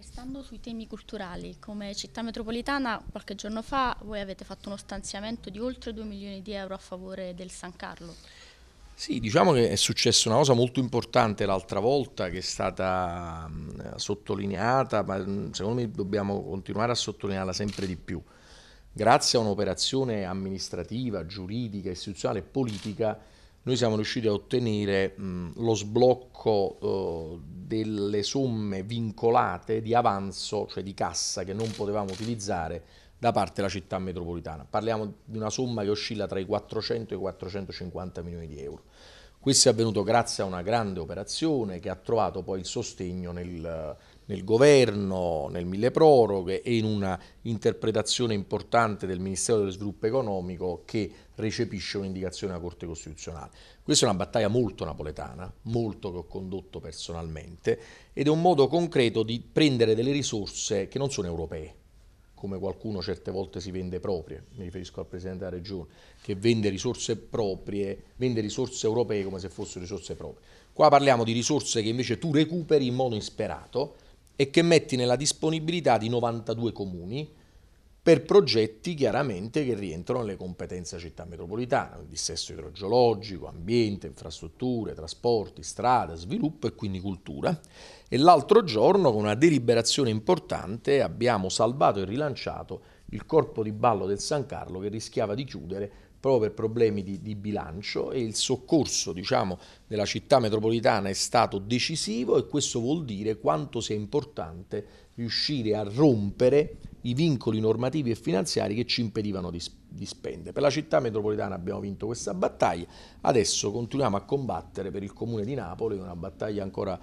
Restando sui temi culturali, come città metropolitana qualche giorno fa voi avete fatto uno stanziamento di oltre 2 milioni di euro a favore del San Carlo. Sì, diciamo che è successa una cosa molto importante l'altra volta che è stata mh, sottolineata, ma mh, secondo me dobbiamo continuare a sottolinearla sempre di più. Grazie a un'operazione amministrativa, giuridica, istituzionale e politica, noi siamo riusciti a ottenere mh, lo sblocco uh, delle somme vincolate di avanzo, cioè di cassa che non potevamo utilizzare da parte della città metropolitana. Parliamo di una somma che oscilla tra i 400 e i 450 milioni di euro. Questo è avvenuto grazie a una grande operazione che ha trovato poi il sostegno nel, nel governo, nel mille proroghe e in una interpretazione importante del Ministero dello Sviluppo Economico che recepisce un'indicazione della Corte Costituzionale. Questa è una battaglia molto napoletana, molto che ho condotto personalmente ed è un modo concreto di prendere delle risorse che non sono europee, come qualcuno certe volte si vende proprie, mi riferisco al Presidente della Regione, che vende risorse proprie, vende risorse europee come se fossero risorse proprie. Qua parliamo di risorse che invece tu recuperi in modo insperato e che metti nella disponibilità di 92 comuni, per progetti chiaramente che rientrano nelle competenze città metropolitana, dissesto idrogeologico, ambiente, infrastrutture, trasporti, strada, sviluppo e quindi cultura. E l'altro giorno con una deliberazione importante abbiamo salvato e rilanciato il corpo di ballo del San Carlo che rischiava di chiudere proprio per problemi di, di, bilancio e il soccorso diciamo, della città metropolitana è stato decisivo e questo vuol dire quanto sia importante riuscire a rompere i vincoli normativi e finanziari che ci impedivano di, di, spendere. Per la città metropolitana abbiamo vinto questa battaglia, adesso continuiamo a combattere per il comune di Napoli, una battaglia ancora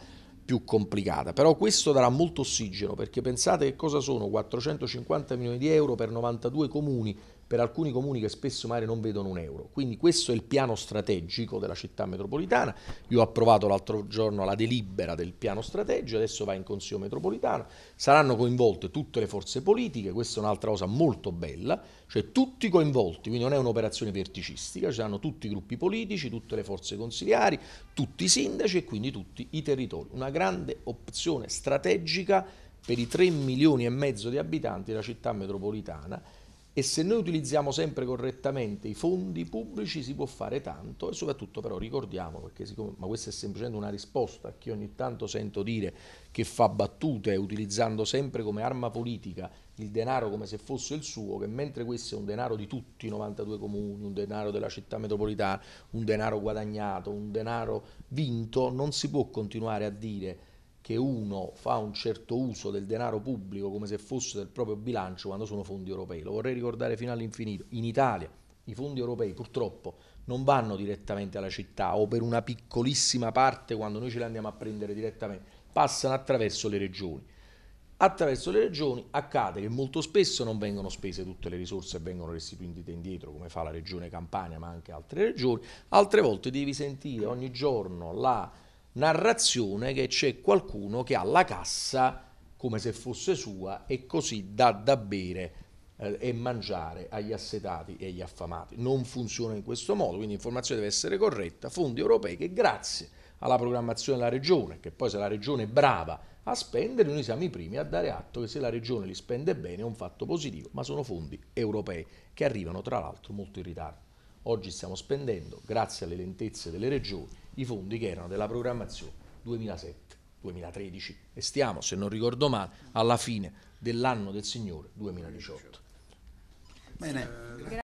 più complicata, però questo darà molto ossigeno perché pensate che cosa sono 450 milioni di euro per 92 comuni per alcuni comuni che spesso magari non vedono un euro. Quindi questo è il piano strategico della città metropolitana. Io ho approvato l'altro giorno la delibera del piano strategico, adesso va in Consiglio metropolitano, saranno coinvolte tutte le forze politiche, questa è un'altra cosa molto bella, cioè tutti coinvolti, quindi non è un'operazione verticistica, ci saranno tutti i gruppi politici, tutte le forze consigliari, tutti i sindaci e quindi tutti i territori. Una grande opzione strategica per i 3 milioni e mezzo di abitanti della città metropolitana e se noi utilizziamo sempre correttamente i fondi pubblici si può fare tanto e soprattutto però ricordiamo, perché siccome, ma questa è semplicemente una risposta a chi ogni tanto sento dire che fa battute utilizzando sempre come arma politica il denaro come se fosse il suo, che mentre questo è un denaro di tutti i 92 comuni, un denaro della città metropolitana, un denaro guadagnato, un denaro vinto, non si può continuare a dire che uno fa un certo uso del denaro pubblico come se fosse del proprio bilancio quando sono fondi europei. Lo vorrei ricordare fino all'infinito. In Italia i fondi europei purtroppo non vanno direttamente alla città o per una piccolissima parte quando noi ce li andiamo a prendere direttamente, passano attraverso le regioni. Attraverso le regioni accade che molto spesso non vengono spese tutte le risorse e vengono restituite indietro, come fa la regione Campania ma anche altre regioni, altre volte devi sentire ogni giorno la narrazione che c'è qualcuno che ha la cassa come se fosse sua e così dà da bere eh, e mangiare agli assetati e agli affamati. Non funziona in questo modo, quindi l'informazione deve essere corretta. Fondi europei che grazie alla programmazione della regione, che poi se la regione è brava a spendere, noi siamo i primi a dare atto che se la regione li spende bene è un fatto positivo, ma sono fondi europei che arrivano tra l'altro molto in ritardo. Oggi stiamo spendendo, grazie alle lentezze delle regioni, i fondi che erano della programmazione 2007-2013 e stiamo, se non ricordo male, alla fine dell'anno del Signore 2018. Bene.